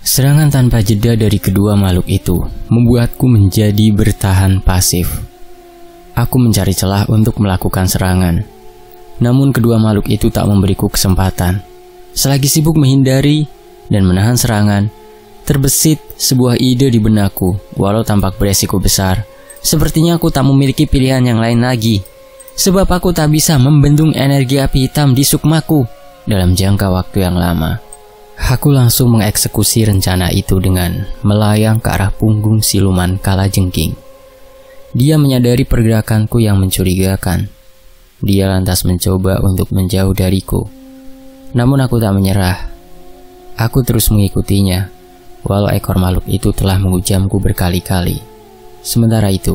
Serangan tanpa jeda dari kedua makhluk itu membuatku menjadi bertahan pasif. Aku mencari celah untuk melakukan serangan. Namun kedua makhluk itu tak memberiku kesempatan. Selagi sibuk menghindari dan menahan serangan, terbesit sebuah ide di benakku walau tampak beresiko besar Sepertinya aku tak memiliki pilihan yang lain lagi. Sebab aku tak bisa membendung energi api hitam di sukmaku dalam jangka waktu yang lama. Aku langsung mengeksekusi rencana itu dengan melayang ke arah punggung siluman kala jengking. Dia menyadari pergerakanku yang mencurigakan. Dia lantas mencoba untuk menjauh dariku. Namun aku tak menyerah. Aku terus mengikutinya, walau ekor makhluk itu telah mengujamku berkali-kali. Sementara itu,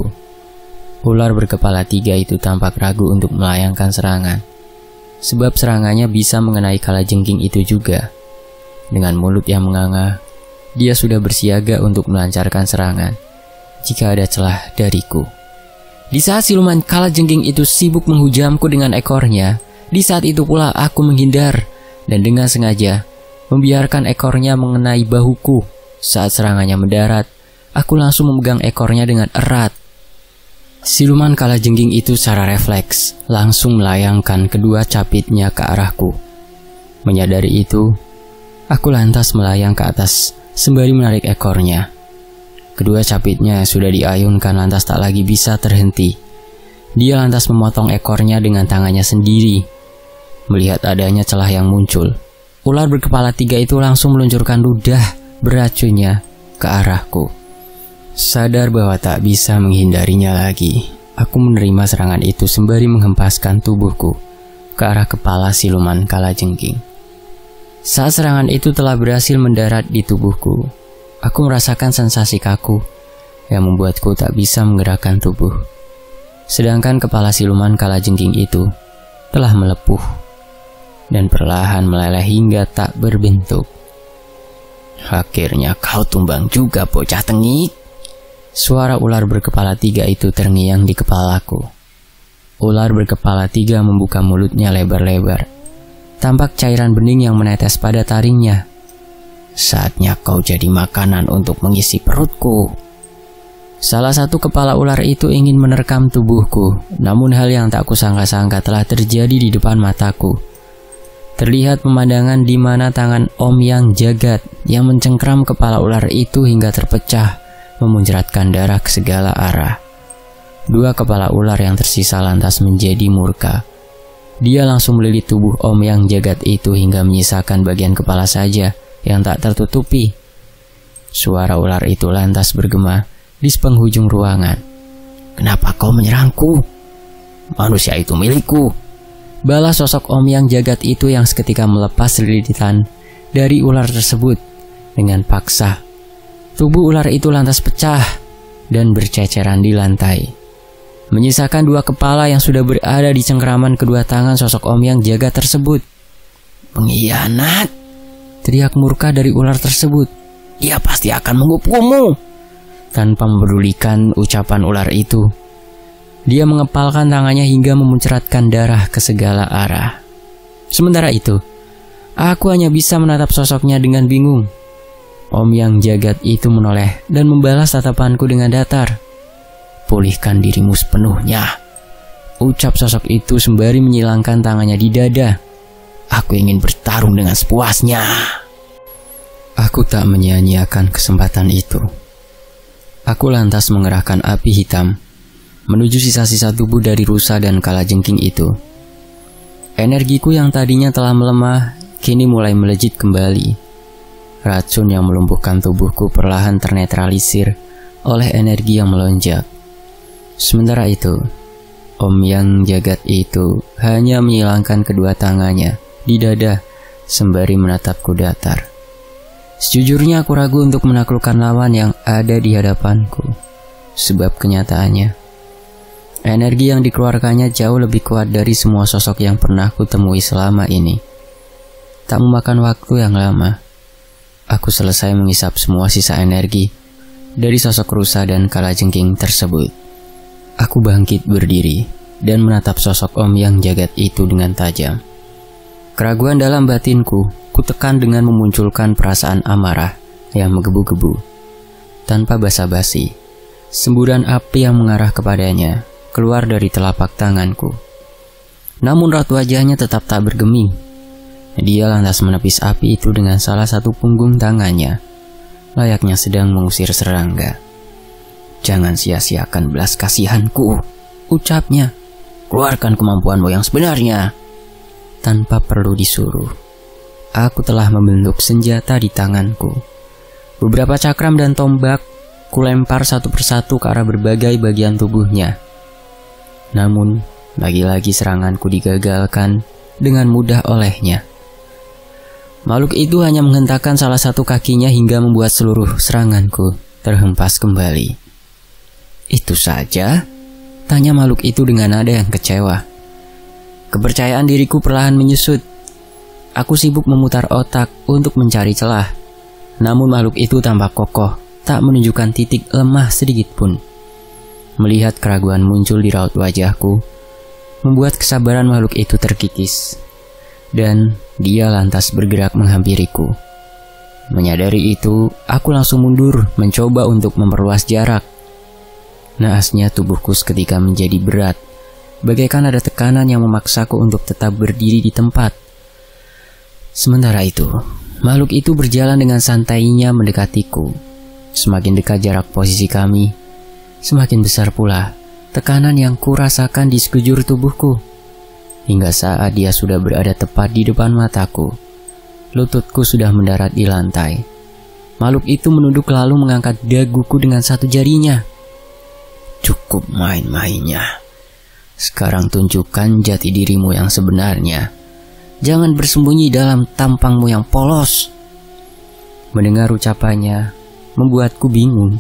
ular berkepala tiga itu tampak ragu untuk melayangkan serangan, sebab serangannya bisa mengenai kala jengking itu juga. Dengan mulut yang menganga, dia sudah bersiaga untuk melancarkan serangan jika ada celah dariku. Di saat siluman kala jengking itu sibuk menghujamku dengan ekornya, di saat itu pula aku menghindar dan dengan sengaja membiarkan ekornya mengenai bahuku saat serangannya mendarat Aku langsung memegang ekornya dengan erat. Siluman kala jengging itu secara refleks langsung melayangkan kedua capitnya ke arahku. Menyadari itu, aku lantas melayang ke atas sembari menarik ekornya. Kedua capitnya sudah diayunkan lantas tak lagi bisa terhenti. Dia lantas memotong ekornya dengan tangannya sendiri. Melihat adanya celah yang muncul, ular berkepala tiga itu langsung meluncurkan ludah beracunnya ke arahku. Sadar bahwa tak bisa menghindarinya lagi, aku menerima serangan itu sembari menghempaskan tubuhku ke arah kepala siluman kalajengking. Saat serangan itu telah berhasil mendarat di tubuhku, aku merasakan sensasi kaku yang membuatku tak bisa menggerakkan tubuh. Sedangkan kepala siluman kalajengking itu telah melepuh dan perlahan meleleh hingga tak berbentuk. Akhirnya kau tumbang juga bocah tengik. Suara ular berkepala tiga itu terngiang di kepalaku. Ular berkepala tiga membuka mulutnya lebar-lebar. Tampak cairan bening yang menetes pada taringnya. Saatnya kau jadi makanan untuk mengisi perutku. Salah satu kepala ular itu ingin menerkam tubuhku, namun hal yang tak kusangka-sangka telah terjadi di depan mataku. Terlihat pemandangan di mana tangan Om yang jagat yang mencengkram kepala ular itu hingga terpecah memuncratkan darah ke segala arah. Dua kepala ular yang tersisa lantas menjadi murka. Dia langsung melilit tubuh Om yang jagat itu hingga menyisakan bagian kepala saja yang tak tertutupi. Suara ular itu lantas bergema di sepenghujung ruangan. Kenapa kau menyerangku? Manusia itu milikku. Balas sosok Om yang jagat itu yang seketika melepas lilitan dari ular tersebut dengan paksa Tubuh ular itu lantas pecah dan berceceran di lantai. Menyisakan dua kepala yang sudah berada di cengkeraman kedua tangan sosok om yang jaga tersebut. Pengkhianat! Teriak murka dari ular tersebut. Ia pasti akan menghukummu! Tanpa memperdulikan ucapan ular itu, dia mengepalkan tangannya hingga memuncratkan darah ke segala arah. Sementara itu, aku hanya bisa menatap sosoknya dengan bingung. Om yang jagat itu menoleh dan membalas tatapanku dengan datar. Pulihkan dirimu sepenuhnya. Ucap sosok itu sembari menyilangkan tangannya di dada. Aku ingin bertarung dengan sepuasnya. Aku tak menyia-nyiakan kesempatan itu. Aku lantas mengerahkan api hitam menuju sisa-sisa tubuh dari rusa dan kala jengking itu. Energiku yang tadinya telah melemah kini mulai melejit kembali. Racun yang melumpuhkan tubuhku perlahan ternetralisir oleh energi yang melonjak. Sementara itu, Om yang jagat itu hanya menyilangkan kedua tangannya di dada sembari menatapku datar. Sejujurnya aku ragu untuk menaklukkan lawan yang ada di hadapanku. Sebab kenyataannya, energi yang dikeluarkannya jauh lebih kuat dari semua sosok yang pernah kutemui selama ini. Tak memakan waktu yang lama, Aku selesai mengisap semua sisa energi dari sosok rusa dan kalajengking tersebut. Aku bangkit berdiri dan menatap sosok om yang jagat itu dengan tajam. Keraguan dalam batinku kutekan dengan memunculkan perasaan amarah yang menggebu-gebu. Tanpa basa-basi, semburan api yang mengarah kepadanya keluar dari telapak tanganku. Namun raut wajahnya tetap tak bergeming dia lantas menepis api itu dengan salah satu punggung tangannya, layaknya sedang mengusir serangga. Jangan sia-siakan belas kasihanku, ucapnya. Keluarkan kemampuanmu yang sebenarnya. Tanpa perlu disuruh, aku telah membentuk senjata di tanganku. Beberapa cakram dan tombak kulempar satu persatu ke arah berbagai bagian tubuhnya. Namun, lagi-lagi seranganku digagalkan dengan mudah olehnya. Makhluk itu hanya menghentakkan salah satu kakinya hingga membuat seluruh seranganku terhempas kembali. Itu saja? Tanya makhluk itu dengan nada yang kecewa. Kepercayaan diriku perlahan menyusut. Aku sibuk memutar otak untuk mencari celah. Namun makhluk itu tampak kokoh, tak menunjukkan titik lemah sedikit pun. Melihat keraguan muncul di raut wajahku, membuat kesabaran makhluk itu terkikis dan dia lantas bergerak menghampiriku. Menyadari itu, aku langsung mundur mencoba untuk memperluas jarak. Naasnya tubuhku seketika menjadi berat, bagaikan ada tekanan yang memaksaku untuk tetap berdiri di tempat. Sementara itu, makhluk itu berjalan dengan santainya mendekatiku. Semakin dekat jarak posisi kami, semakin besar pula tekanan yang kurasakan di sekujur tubuhku hingga saat dia sudah berada tepat di depan mataku. Lututku sudah mendarat di lantai. Makhluk itu menunduk lalu mengangkat daguku dengan satu jarinya. Cukup main-mainnya. Sekarang tunjukkan jati dirimu yang sebenarnya. Jangan bersembunyi dalam tampangmu yang polos. Mendengar ucapannya, membuatku bingung.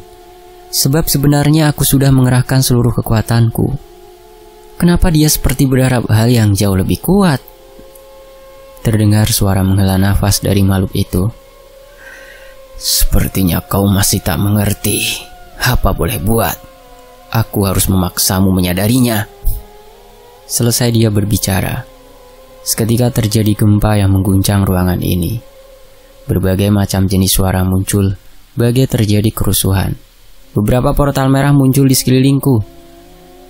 Sebab sebenarnya aku sudah mengerahkan seluruh kekuatanku Kenapa dia seperti berharap hal yang jauh lebih kuat? Terdengar suara menghela nafas dari makhluk itu. Sepertinya kau masih tak mengerti. Apa boleh buat? Aku harus memaksamu menyadarinya. Selesai dia berbicara, seketika terjadi gempa yang mengguncang ruangan ini. Berbagai macam jenis suara muncul, bagai terjadi kerusuhan. Beberapa portal merah muncul di sekelilingku,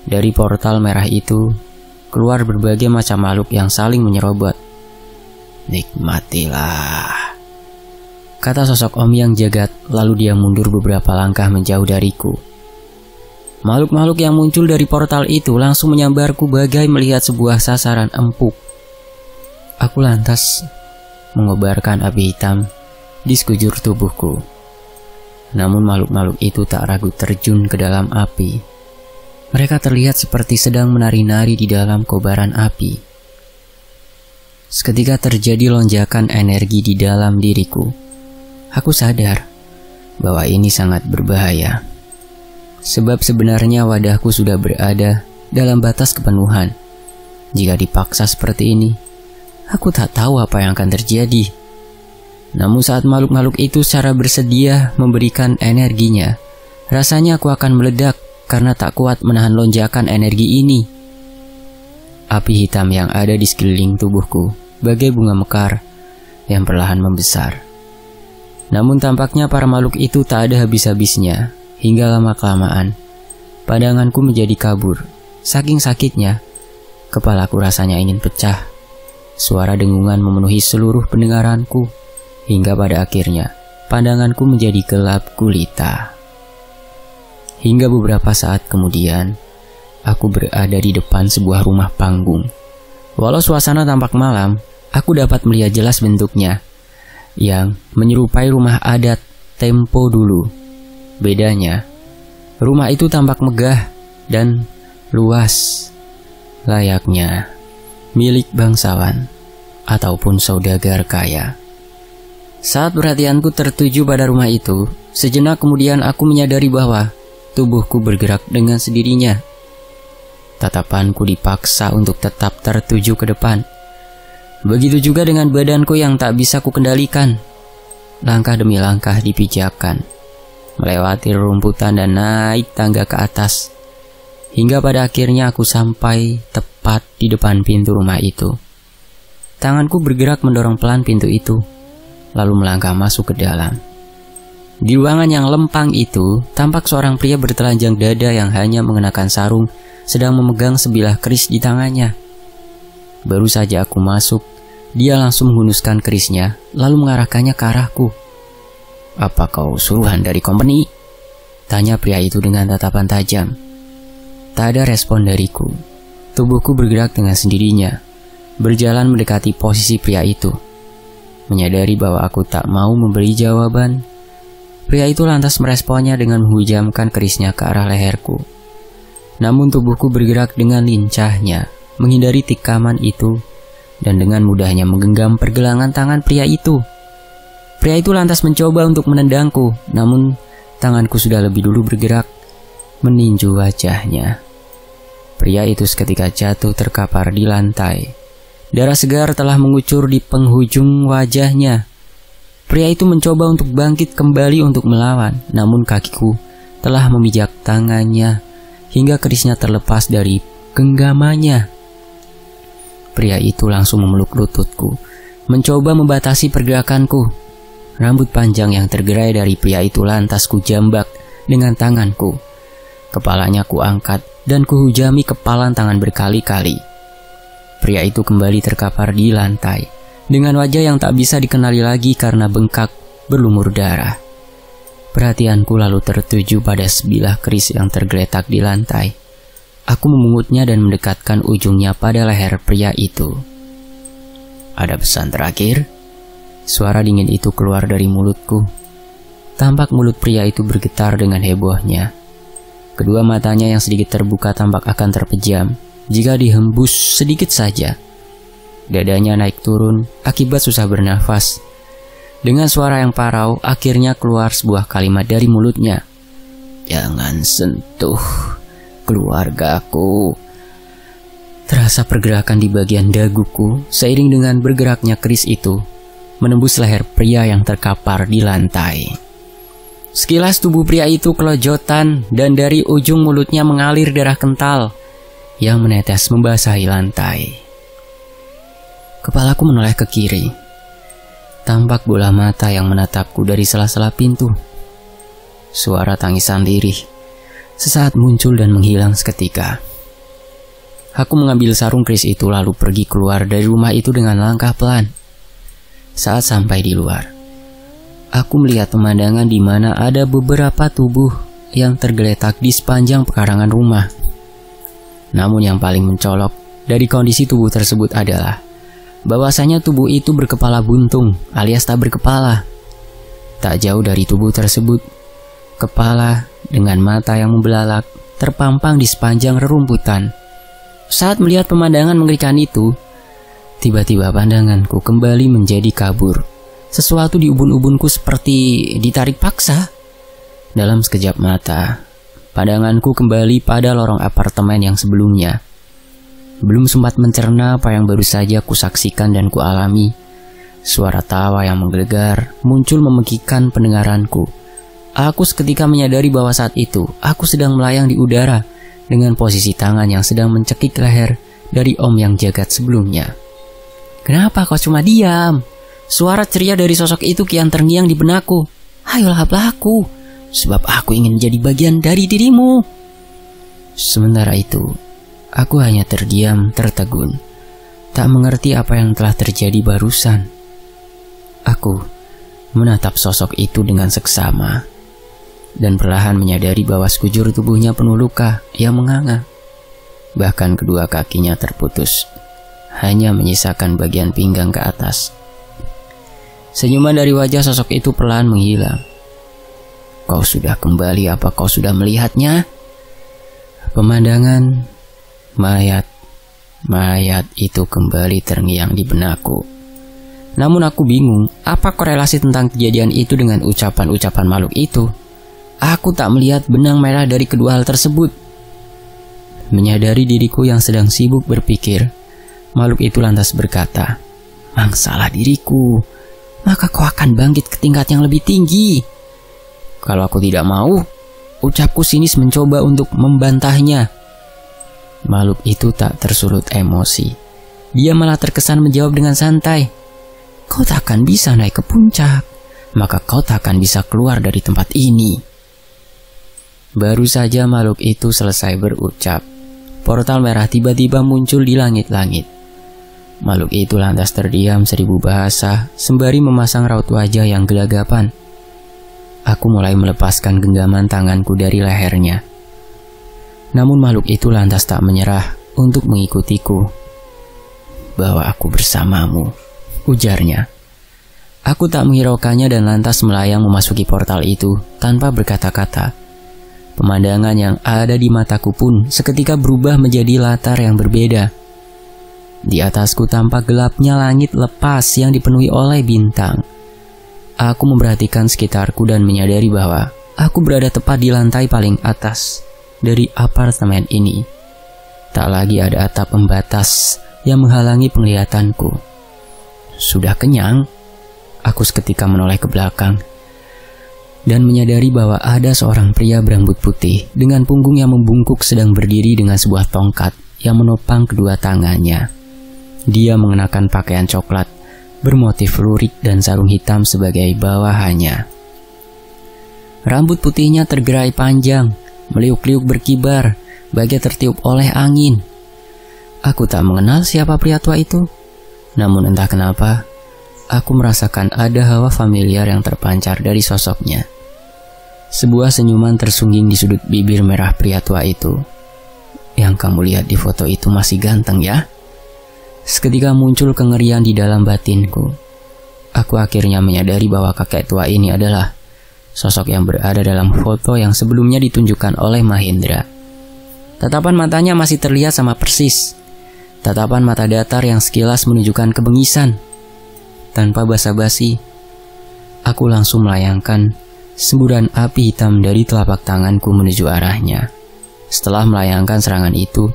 dari portal merah itu, keluar berbagai macam makhluk yang saling menyerobot. Nikmatilah. Kata sosok Om yang jagat, lalu dia mundur beberapa langkah menjauh dariku. Makhluk-makhluk yang muncul dari portal itu langsung menyambarku bagai melihat sebuah sasaran empuk. Aku lantas mengobarkan api hitam di sekujur tubuhku. Namun makhluk-makhluk itu tak ragu terjun ke dalam api. Mereka terlihat seperti sedang menari-nari di dalam kobaran api. Seketika terjadi lonjakan energi di dalam diriku. Aku sadar bahwa ini sangat berbahaya. Sebab sebenarnya wadahku sudah berada dalam batas kepenuhan. Jika dipaksa seperti ini, aku tak tahu apa yang akan terjadi. Namun saat makhluk-makhluk itu secara bersedia memberikan energinya, rasanya aku akan meledak karena tak kuat menahan lonjakan energi ini. Api hitam yang ada di sekeliling tubuhku bagai bunga mekar yang perlahan membesar. Namun tampaknya para makhluk itu tak ada habis-habisnya hingga lama-kelamaan. Pandanganku menjadi kabur, saking sakitnya, kepalaku rasanya ingin pecah. Suara dengungan memenuhi seluruh pendengaranku, hingga pada akhirnya pandanganku menjadi gelap gulita. Hingga beberapa saat kemudian, aku berada di depan sebuah rumah panggung. Walau suasana tampak malam, aku dapat melihat jelas bentuknya, yang menyerupai rumah adat tempo dulu. Bedanya, rumah itu tampak megah dan luas, layaknya milik bangsawan ataupun saudagar kaya. Saat perhatianku tertuju pada rumah itu, sejenak kemudian aku menyadari bahwa tubuhku bergerak dengan sendirinya. Tatapanku dipaksa untuk tetap tertuju ke depan. Begitu juga dengan badanku yang tak bisa kukendalikan. Langkah demi langkah dipijakkan, melewati rumputan dan naik tangga ke atas. Hingga pada akhirnya aku sampai tepat di depan pintu rumah itu. Tanganku bergerak mendorong pelan pintu itu, lalu melangkah masuk ke dalam. Di ruangan yang lempang itu, tampak seorang pria bertelanjang dada yang hanya mengenakan sarung sedang memegang sebilah keris di tangannya. Baru saja aku masuk, dia langsung menghunuskan kerisnya lalu mengarahkannya ke arahku. Apa kau suruhan dari company? Tanya pria itu dengan tatapan tajam. Tak ada respon dariku. Tubuhku bergerak dengan sendirinya, berjalan mendekati posisi pria itu. Menyadari bahwa aku tak mau memberi jawaban, Pria itu lantas meresponnya dengan menghujamkan kerisnya ke arah leherku. Namun tubuhku bergerak dengan lincahnya, menghindari tikaman itu, dan dengan mudahnya menggenggam pergelangan tangan pria itu. Pria itu lantas mencoba untuk menendangku, namun tanganku sudah lebih dulu bergerak, meninju wajahnya. Pria itu seketika jatuh terkapar di lantai. Darah segar telah mengucur di penghujung wajahnya. Pria itu mencoba untuk bangkit kembali untuk melawan, namun kakiku telah memijak tangannya hingga kerisnya terlepas dari genggamannya. Pria itu langsung memeluk lututku, mencoba membatasi pergerakanku. Rambut panjang yang tergerai dari pria itu lantas kujambak dengan tanganku. Kepalanya kuangkat dan kuhujami kepalan tangan berkali-kali. Pria itu kembali terkapar di lantai dengan wajah yang tak bisa dikenali lagi karena bengkak berlumur darah. Perhatianku lalu tertuju pada sebilah keris yang tergeletak di lantai. Aku memungutnya dan mendekatkan ujungnya pada leher pria itu. Ada pesan terakhir? Suara dingin itu keluar dari mulutku. Tampak mulut pria itu bergetar dengan hebohnya. Kedua matanya yang sedikit terbuka tampak akan terpejam jika dihembus sedikit saja Dadanya naik turun akibat susah bernafas. Dengan suara yang parau, akhirnya keluar sebuah kalimat dari mulutnya. Jangan sentuh keluargaku. Terasa pergerakan di bagian daguku seiring dengan bergeraknya keris itu menembus leher pria yang terkapar di lantai. Sekilas tubuh pria itu kelojotan dan dari ujung mulutnya mengalir darah kental yang menetes membasahi lantai. Kepalaku menoleh ke kiri. Tampak bola mata yang menatapku dari sela-sela pintu. Suara tangisan lirih sesaat muncul dan menghilang seketika. Aku mengambil sarung kris itu lalu pergi keluar dari rumah itu dengan langkah pelan. Saat sampai di luar, aku melihat pemandangan di mana ada beberapa tubuh yang tergeletak di sepanjang pekarangan rumah. Namun yang paling mencolok dari kondisi tubuh tersebut adalah bahwasanya tubuh itu berkepala buntung alias tak berkepala. Tak jauh dari tubuh tersebut, kepala dengan mata yang membelalak terpampang di sepanjang rerumputan. Saat melihat pemandangan mengerikan itu, tiba-tiba pandanganku kembali menjadi kabur. Sesuatu di ubun-ubunku seperti ditarik paksa. Dalam sekejap mata, pandanganku kembali pada lorong apartemen yang sebelumnya belum sempat mencerna apa yang baru saja kusaksikan dan kualami. Suara tawa yang menggelegar muncul memekikan pendengaranku. Aku seketika menyadari bahwa saat itu aku sedang melayang di udara dengan posisi tangan yang sedang mencekik leher dari om yang jagat sebelumnya. Kenapa kau cuma diam? Suara ceria dari sosok itu kian terngiang di benakku. Ayolah pelaku, sebab aku ingin menjadi bagian dari dirimu. Sementara itu, Aku hanya terdiam, tertegun. Tak mengerti apa yang telah terjadi barusan. Aku menatap sosok itu dengan seksama dan perlahan menyadari bahwa sekujur tubuhnya penuh luka yang menganga. Bahkan kedua kakinya terputus, hanya menyisakan bagian pinggang ke atas. Senyuman dari wajah sosok itu perlahan menghilang. Kau sudah kembali apa kau sudah melihatnya? Pemandangan Mayat, mayat itu kembali terngiang di benakku. Namun aku bingung, apa korelasi tentang kejadian itu dengan ucapan-ucapan makhluk itu? Aku tak melihat benang merah dari kedua hal tersebut. Menyadari diriku yang sedang sibuk berpikir, makhluk itu lantas berkata, Mangsalah diriku, maka kau akan bangkit ke tingkat yang lebih tinggi. Kalau aku tidak mau, ucapku sinis mencoba untuk membantahnya, Makhluk itu tak tersulut emosi. Dia malah terkesan menjawab dengan santai. Kau tak akan bisa naik ke puncak, maka kau tak akan bisa keluar dari tempat ini. Baru saja makhluk itu selesai berucap, portal merah tiba-tiba muncul di langit-langit. Makhluk itu lantas terdiam seribu bahasa, sembari memasang raut wajah yang gelagapan. Aku mulai melepaskan genggaman tanganku dari lehernya. Namun makhluk itu lantas tak menyerah untuk mengikutiku. Bahwa aku bersamamu, ujarnya. Aku tak menghiraukannya dan lantas melayang memasuki portal itu tanpa berkata-kata. Pemandangan yang ada di mataku pun seketika berubah menjadi latar yang berbeda. Di atasku tampak gelapnya langit lepas yang dipenuhi oleh bintang. Aku memperhatikan sekitarku dan menyadari bahwa aku berada tepat di lantai paling atas dari apartemen ini. Tak lagi ada atap pembatas yang menghalangi penglihatanku. Sudah kenyang, aku seketika menoleh ke belakang dan menyadari bahwa ada seorang pria berambut putih dengan punggung yang membungkuk sedang berdiri dengan sebuah tongkat yang menopang kedua tangannya. Dia mengenakan pakaian coklat bermotif lurik dan sarung hitam sebagai bawahannya. Rambut putihnya tergerai panjang meliuk-liuk berkibar, bagai tertiup oleh angin. Aku tak mengenal siapa pria tua itu, namun entah kenapa, aku merasakan ada hawa familiar yang terpancar dari sosoknya. Sebuah senyuman tersungging di sudut bibir merah pria tua itu. Yang kamu lihat di foto itu masih ganteng ya? Seketika muncul kengerian di dalam batinku. Aku akhirnya menyadari bahwa kakek tua ini adalah sosok yang berada dalam foto yang sebelumnya ditunjukkan oleh Mahendra. Tatapan matanya masih terlihat sama persis. Tatapan mata datar yang sekilas menunjukkan kebengisan. Tanpa basa-basi, aku langsung melayangkan semburan api hitam dari telapak tanganku menuju arahnya. Setelah melayangkan serangan itu,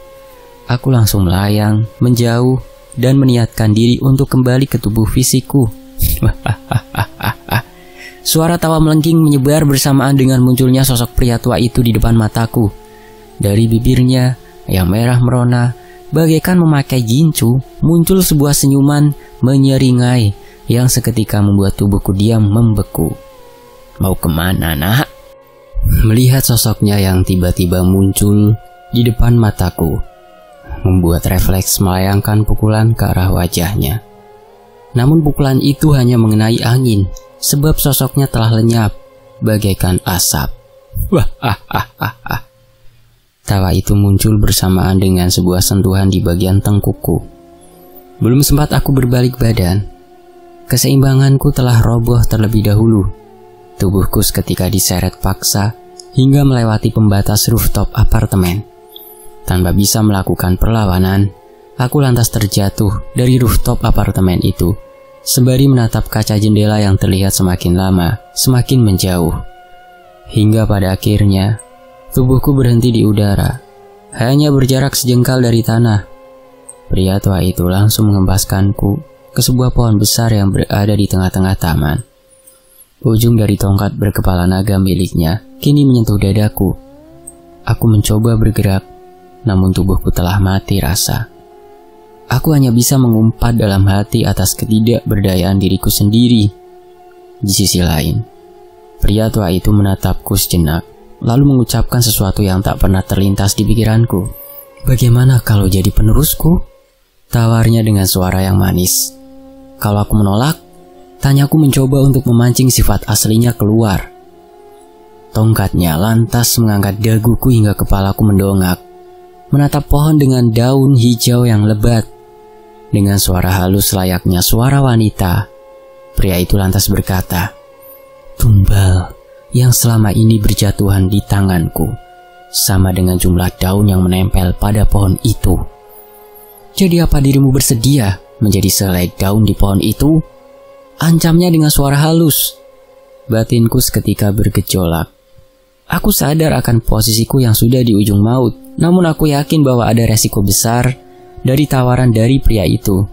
aku langsung melayang, menjauh, dan meniatkan diri untuk kembali ke tubuh fisikku. Hahaha. Suara tawa melengking menyebar bersamaan dengan munculnya sosok pria tua itu di depan mataku. Dari bibirnya yang merah merona, bagaikan memakai gincu, muncul sebuah senyuman menyeringai yang seketika membuat tubuhku diam membeku. Mau kemana nak? Melihat sosoknya yang tiba-tiba muncul di depan mataku, membuat refleks melayangkan pukulan ke arah wajahnya. Namun pukulan itu hanya mengenai angin sebab sosoknya telah lenyap bagaikan asap. Tawa itu muncul bersamaan dengan sebuah sentuhan di bagian tengkukku. Belum sempat aku berbalik badan, keseimbanganku telah roboh terlebih dahulu. Tubuhku seketika diseret paksa hingga melewati pembatas rooftop apartemen. Tanpa bisa melakukan perlawanan, aku lantas terjatuh dari rooftop apartemen itu sembari menatap kaca jendela yang terlihat semakin lama, semakin menjauh. Hingga pada akhirnya, tubuhku berhenti di udara, hanya berjarak sejengkal dari tanah. Pria tua itu langsung mengembaskanku ke sebuah pohon besar yang berada di tengah-tengah taman. Ujung dari tongkat berkepala naga miliknya kini menyentuh dadaku. Aku mencoba bergerak, namun tubuhku telah mati rasa. Aku hanya bisa mengumpat dalam hati atas ketidakberdayaan diriku sendiri. Di sisi lain, pria tua itu menatapku sejenak, lalu mengucapkan sesuatu yang tak pernah terlintas di pikiranku. Bagaimana kalau jadi penerusku? Tawarnya dengan suara yang manis. Kalau aku menolak, tanyaku mencoba untuk memancing sifat aslinya keluar. Tongkatnya lantas mengangkat daguku hingga kepalaku mendongak menatap pohon dengan daun hijau yang lebat. Dengan suara halus layaknya suara wanita, pria itu lantas berkata, Tumbal yang selama ini berjatuhan di tanganku, sama dengan jumlah daun yang menempel pada pohon itu. Jadi apa dirimu bersedia menjadi selai daun di pohon itu? Ancamnya dengan suara halus. Batinku seketika bergejolak. Aku sadar akan posisiku yang sudah di ujung maut, namun aku yakin bahwa ada resiko besar dari tawaran dari pria itu.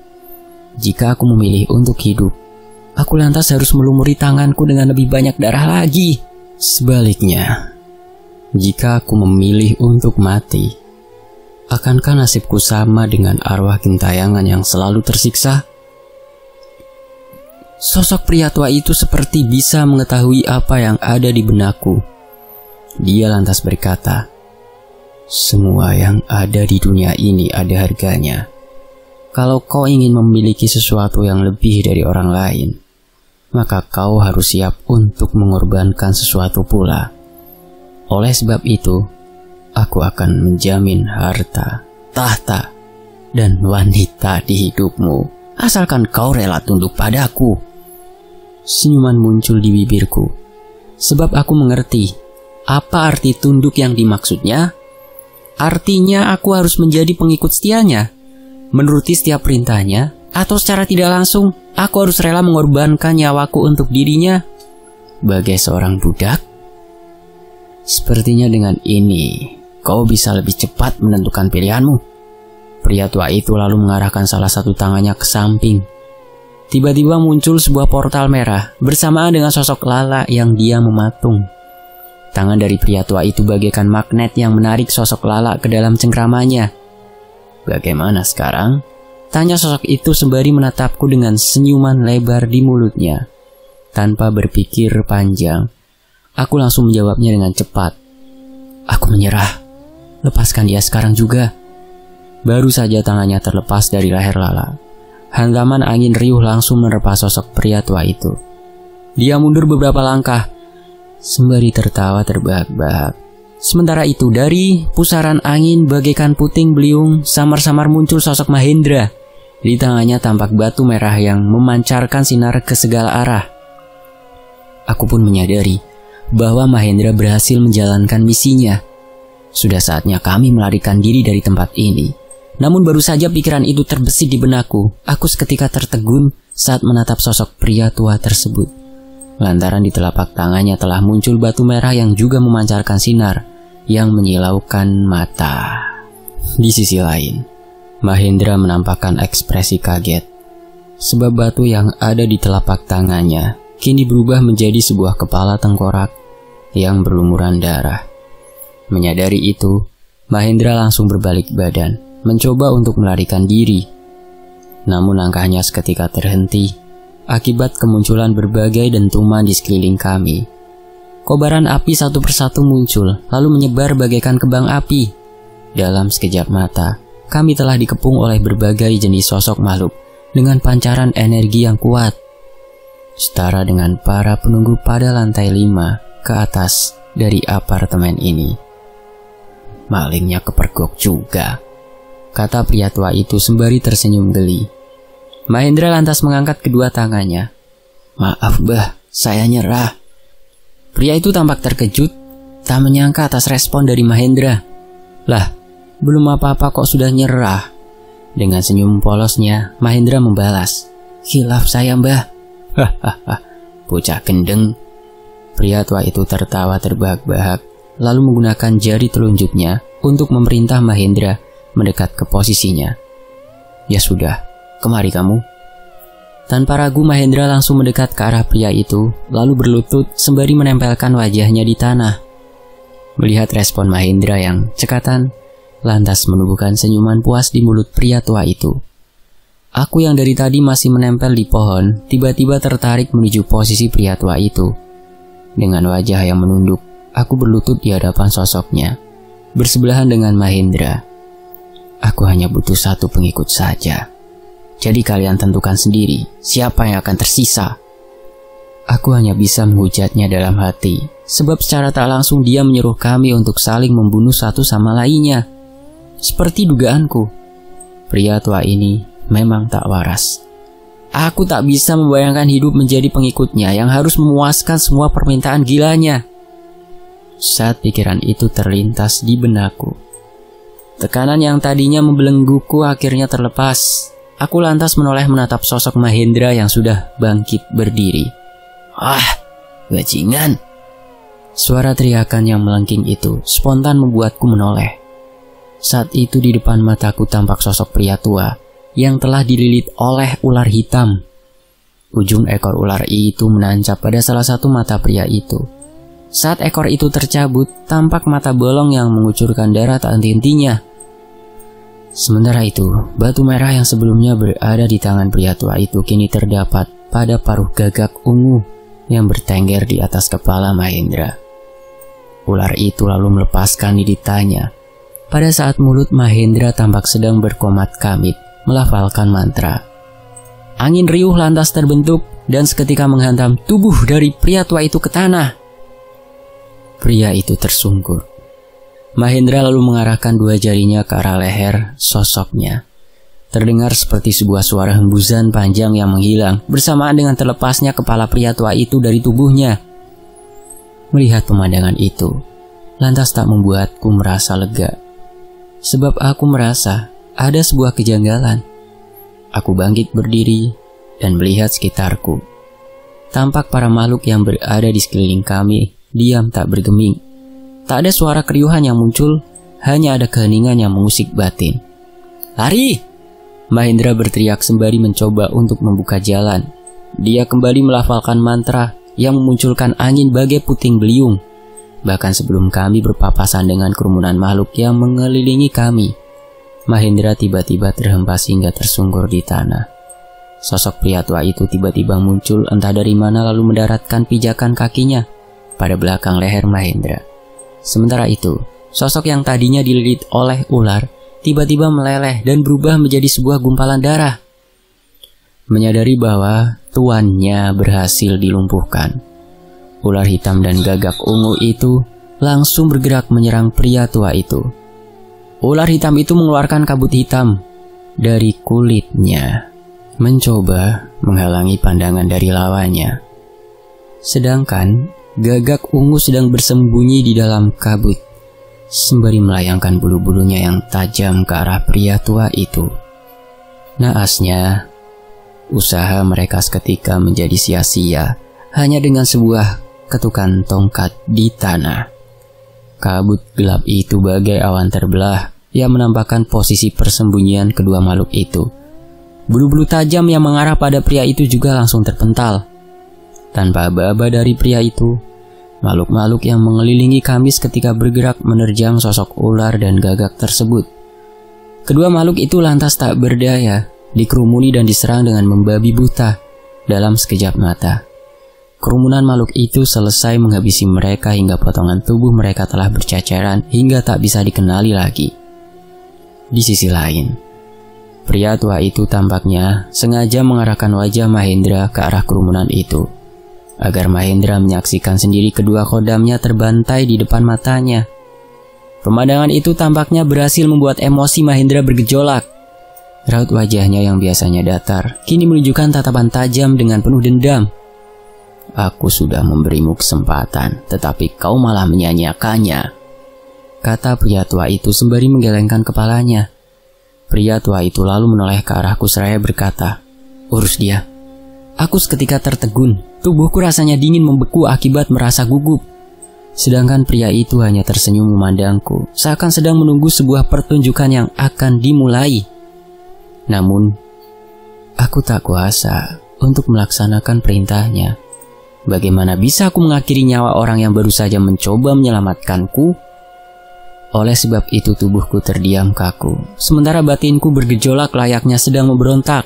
Jika aku memilih untuk hidup, aku lantas harus melumuri tanganku dengan lebih banyak darah lagi. Sebaliknya, jika aku memilih untuk mati, akankah nasibku sama dengan arwah kintayangan yang selalu tersiksa? Sosok pria tua itu seperti bisa mengetahui apa yang ada di benakku. Dia lantas berkata, semua yang ada di dunia ini ada harganya. Kalau kau ingin memiliki sesuatu yang lebih dari orang lain, maka kau harus siap untuk mengorbankan sesuatu pula. Oleh sebab itu, aku akan menjamin harta, tahta, dan wanita di hidupmu, asalkan kau rela tunduk padaku. Senyuman muncul di bibirku, sebab aku mengerti apa arti tunduk yang dimaksudnya Artinya aku harus menjadi pengikut setianya, menuruti setiap perintahnya, atau secara tidak langsung aku harus rela mengorbankan nyawaku untuk dirinya. Bagai seorang budak, sepertinya dengan ini kau bisa lebih cepat menentukan pilihanmu. Pria tua itu lalu mengarahkan salah satu tangannya ke samping. Tiba-tiba muncul sebuah portal merah bersamaan dengan sosok Lala yang dia mematung. Tangan dari pria tua itu bagaikan magnet yang menarik sosok Lala ke dalam cengkramannya. Bagaimana sekarang? Tanya sosok itu sembari menatapku dengan senyuman lebar di mulutnya. Tanpa berpikir panjang, aku langsung menjawabnya dengan cepat. Aku menyerah. Lepaskan dia sekarang juga. Baru saja tangannya terlepas dari leher Lala. Hantaman angin riuh langsung menerpa sosok pria tua itu. Dia mundur beberapa langkah, sembari tertawa terbahak-bahak. Sementara itu dari pusaran angin bagaikan puting beliung samar-samar muncul sosok Mahendra. Di tangannya tampak batu merah yang memancarkan sinar ke segala arah. Aku pun menyadari bahwa Mahendra berhasil menjalankan misinya. Sudah saatnya kami melarikan diri dari tempat ini. Namun baru saja pikiran itu terbesit di benakku. Aku seketika tertegun saat menatap sosok pria tua tersebut lantaran di telapak tangannya telah muncul batu merah yang juga memancarkan sinar yang menyilaukan mata. Di sisi lain, Mahendra menampakkan ekspresi kaget, sebab batu yang ada di telapak tangannya kini berubah menjadi sebuah kepala tengkorak yang berlumuran darah. Menyadari itu, Mahendra langsung berbalik badan, mencoba untuk melarikan diri. Namun langkahnya seketika terhenti akibat kemunculan berbagai dentuman di sekeliling kami. Kobaran api satu persatu muncul, lalu menyebar bagaikan kebang api. Dalam sekejap mata, kami telah dikepung oleh berbagai jenis sosok makhluk dengan pancaran energi yang kuat. Setara dengan para penunggu pada lantai lima ke atas dari apartemen ini. Malingnya kepergok juga, kata pria tua itu sembari tersenyum geli. Mahendra lantas mengangkat kedua tangannya. Maaf bah, saya nyerah. Pria itu tampak terkejut, tak menyangka atas respon dari Mahendra. Lah, belum apa-apa kok sudah nyerah. Dengan senyum polosnya, Mahendra membalas. Hilaf saya mbah. Hahaha, bocah gendeng. Pria tua itu tertawa terbahak-bahak, lalu menggunakan jari telunjuknya untuk memerintah Mahendra mendekat ke posisinya. Ya sudah, kemari kamu. Tanpa ragu Mahendra langsung mendekat ke arah pria itu, lalu berlutut sembari menempelkan wajahnya di tanah. Melihat respon Mahendra yang cekatan, lantas menubuhkan senyuman puas di mulut pria tua itu. Aku yang dari tadi masih menempel di pohon, tiba-tiba tertarik menuju posisi pria tua itu. Dengan wajah yang menunduk, aku berlutut di hadapan sosoknya, bersebelahan dengan Mahendra. Aku hanya butuh satu pengikut saja. Jadi kalian tentukan sendiri siapa yang akan tersisa. Aku hanya bisa menghujatnya dalam hati, sebab secara tak langsung dia menyuruh kami untuk saling membunuh satu sama lainnya. Seperti dugaanku, pria tua ini memang tak waras. Aku tak bisa membayangkan hidup menjadi pengikutnya yang harus memuaskan semua permintaan gilanya. Saat pikiran itu terlintas di benakku, tekanan yang tadinya membelengguku akhirnya terlepas Aku lantas menoleh menatap sosok Mahendra yang sudah bangkit berdiri. Ah, bajingan. Suara teriakan yang melengking itu spontan membuatku menoleh. Saat itu di depan mataku tampak sosok pria tua yang telah dililit oleh ular hitam. Ujung ekor ular itu menancap pada salah satu mata pria itu. Saat ekor itu tercabut, tampak mata bolong yang mengucurkan darah tak henti-hentinya. Sementara itu, batu merah yang sebelumnya berada di tangan pria tua itu kini terdapat pada paruh gagak ungu yang bertengger di atas kepala Mahendra. Ular itu lalu melepaskan niditanya Pada saat mulut Mahendra tampak sedang berkomat kamit, melafalkan mantra. Angin riuh lantas terbentuk dan seketika menghantam tubuh dari pria tua itu ke tanah. Pria itu tersungkur. Mahendra lalu mengarahkan dua jarinya ke arah leher sosoknya. Terdengar seperti sebuah suara hembusan panjang yang menghilang bersamaan dengan terlepasnya kepala pria tua itu dari tubuhnya. Melihat pemandangan itu, lantas tak membuatku merasa lega. Sebab aku merasa ada sebuah kejanggalan. Aku bangkit berdiri dan melihat sekitarku. Tampak para makhluk yang berada di sekeliling kami diam tak bergeming. Tak ada suara keriuhan yang muncul, hanya ada keheningan yang mengusik batin. Lari! Mahendra berteriak sembari mencoba untuk membuka jalan. Dia kembali melafalkan mantra yang memunculkan angin bagai puting beliung. Bahkan sebelum kami berpapasan dengan kerumunan makhluk yang mengelilingi kami, Mahendra tiba-tiba terhempas hingga tersungkur di tanah. Sosok pria tua itu tiba-tiba muncul entah dari mana lalu mendaratkan pijakan kakinya pada belakang leher Mahendra. Sementara itu, sosok yang tadinya dililit oleh ular tiba-tiba meleleh dan berubah menjadi sebuah gumpalan darah. Menyadari bahwa tuannya berhasil dilumpuhkan, ular hitam dan gagak ungu itu langsung bergerak menyerang pria tua itu. Ular hitam itu mengeluarkan kabut hitam dari kulitnya, mencoba menghalangi pandangan dari lawannya. Sedangkan gagak ungu sedang bersembunyi di dalam kabut, sembari melayangkan bulu-bulunya yang tajam ke arah pria tua itu. Naasnya, usaha mereka seketika menjadi sia-sia hanya dengan sebuah ketukan tongkat di tanah. Kabut gelap itu bagai awan terbelah yang menampakkan posisi persembunyian kedua makhluk itu. Bulu-bulu tajam yang mengarah pada pria itu juga langsung terpental tanpa aba-aba dari pria itu, makhluk-makhluk yang mengelilingi Kamis ketika bergerak menerjang sosok ular dan gagak tersebut. Kedua makhluk itu lantas tak berdaya, dikerumuni dan diserang dengan membabi buta dalam sekejap mata. Kerumunan makhluk itu selesai menghabisi mereka hingga potongan tubuh mereka telah bercacaran hingga tak bisa dikenali lagi. Di sisi lain, pria tua itu tampaknya sengaja mengarahkan wajah Mahendra ke arah kerumunan itu agar Mahendra menyaksikan sendiri kedua kodamnya terbantai di depan matanya. Pemandangan itu tampaknya berhasil membuat emosi Mahendra bergejolak. Raut wajahnya yang biasanya datar kini menunjukkan tatapan tajam dengan penuh dendam. Aku sudah memberimu kesempatan, tetapi kau malah menyanyiakannya. Kata pria tua itu sembari menggelengkan kepalanya. Pria tua itu lalu menoleh ke arahku seraya berkata, Urus dia. Aku seketika tertegun, tubuhku rasanya dingin membeku akibat merasa gugup. Sedangkan pria itu hanya tersenyum memandangku, seakan sedang menunggu sebuah pertunjukan yang akan dimulai. Namun, aku tak kuasa untuk melaksanakan perintahnya. Bagaimana bisa aku mengakhiri nyawa orang yang baru saja mencoba menyelamatkanku? Oleh sebab itu tubuhku terdiam kaku, sementara batinku bergejolak layaknya sedang memberontak.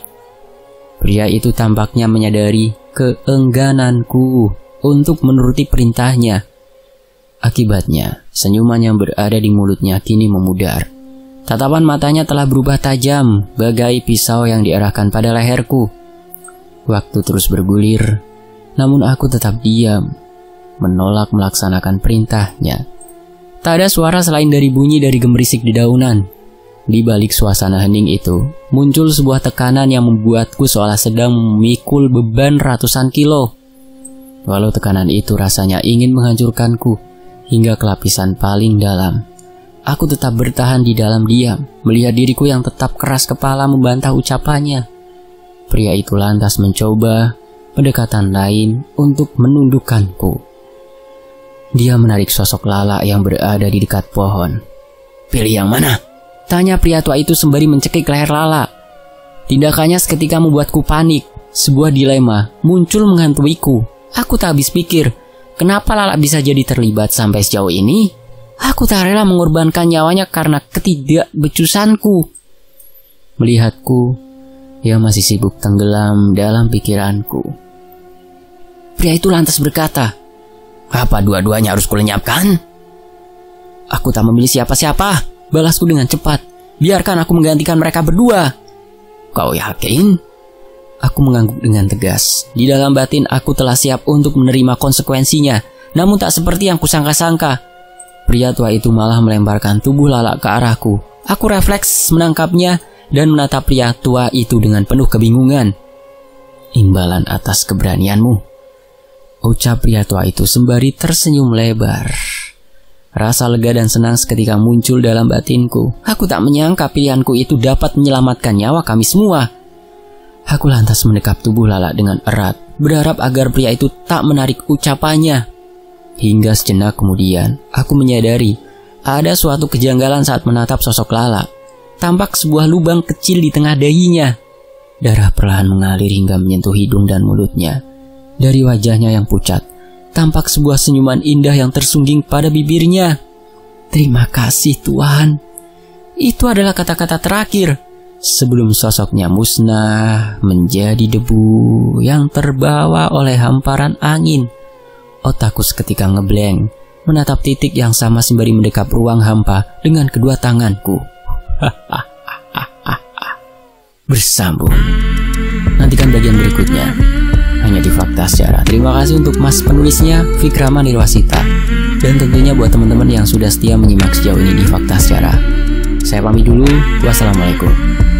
Pria itu tampaknya menyadari keenggananku untuk menuruti perintahnya. Akibatnya, senyuman yang berada di mulutnya kini memudar. Tatapan matanya telah berubah tajam, bagai pisau yang diarahkan pada leherku. Waktu terus bergulir, namun aku tetap diam, menolak melaksanakan perintahnya. Tak ada suara selain dari bunyi dari gemerisik di daunan. Di balik suasana hening itu, muncul sebuah tekanan yang membuatku seolah sedang memikul beban ratusan kilo. Walau tekanan itu rasanya ingin menghancurkanku hingga ke lapisan paling dalam. Aku tetap bertahan di dalam diam, melihat diriku yang tetap keras kepala membantah ucapannya. Pria itu lantas mencoba pendekatan lain untuk menundukkanku. Dia menarik sosok Lala yang berada di dekat pohon. Pilih yang mana? Tanya pria tua itu sembari mencekik leher Lala. Tindakannya seketika membuatku panik. Sebuah dilema muncul menghantuiku. Aku tak habis pikir, kenapa Lala bisa jadi terlibat sampai sejauh ini? Aku tak rela mengorbankan nyawanya karena ketidakbecusanku. Melihatku, ia masih sibuk tenggelam dalam pikiranku. Pria itu lantas berkata, apa dua-duanya harus kulenyapkan? Aku tak memilih siapa-siapa. Balasku dengan cepat. Biarkan aku menggantikan mereka berdua. Kau yakin? Aku mengangguk dengan tegas. Di dalam batin aku telah siap untuk menerima konsekuensinya. Namun tak seperti yang kusangka-sangka. Pria tua itu malah melemparkan tubuh lalak ke arahku. Aku refleks menangkapnya dan menatap pria tua itu dengan penuh kebingungan. Imbalan atas keberanianmu. Ucap pria tua itu sembari tersenyum lebar. Rasa lega dan senang seketika muncul dalam batinku. Aku tak menyangka pilihanku itu dapat menyelamatkan nyawa kami semua. Aku lantas mendekap tubuh Lala dengan erat, berharap agar pria itu tak menarik ucapannya. Hingga sejenak kemudian, aku menyadari ada suatu kejanggalan saat menatap sosok Lala. Tampak sebuah lubang kecil di tengah dayinya. Darah perlahan mengalir hingga menyentuh hidung dan mulutnya. Dari wajahnya yang pucat, tampak sebuah senyuman indah yang tersungging pada bibirnya. Terima kasih Tuhan. Itu adalah kata-kata terakhir sebelum sosoknya musnah menjadi debu yang terbawa oleh hamparan angin. Otakku seketika ngebleng, menatap titik yang sama sembari mendekap ruang hampa dengan kedua tanganku. Bersambung. Nantikan bagian berikutnya hanya di Fakta Sejarah. Terima kasih untuk Mas penulisnya, Vikrama Nirwasita. Dan tentunya buat teman-teman yang sudah setia menyimak sejauh ini di Fakta Sejarah. Saya pamit dulu, wassalamualaikum.